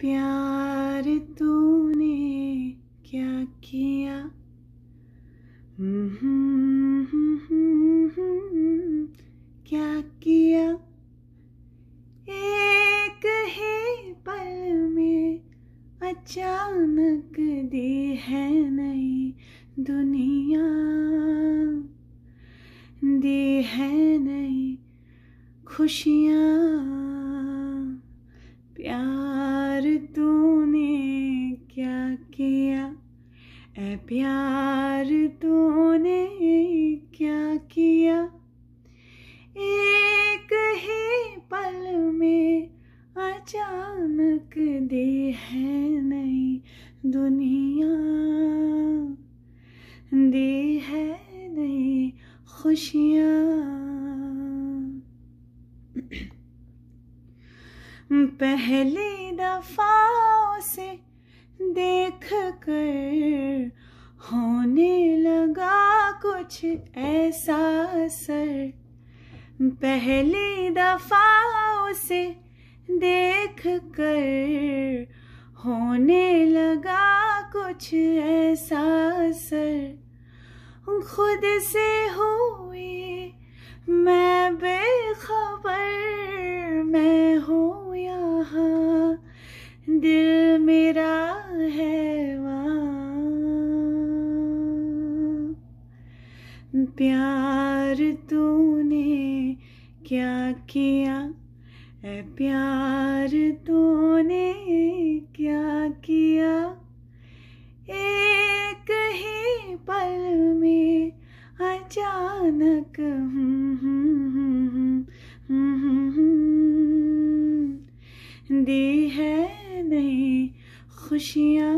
प्यार तूने क्या किया हम्म, क्या किया एक ही पल में अचानक दी है नई दुनिया दी है नई खुशियाँ ऐ प्यार तूने क्या किया एक ही पल में अचानक दी है नई दुनिया दी है नई खुशियाँ पहली दफा से देख कर होने लगा कुछ ऐसा सर पहली दफा उसे देख कर होने लगा कुछ ऐसा सर खुद से हुई मैं बेखबर मैं हूँ यहाँ दिल मेरा प्यार तूने क्या किया ए प्यार तूने क्या किया एक ही पल में अचानक हम्म, हम्म, हम्म, दी है नहीं खुशियाँ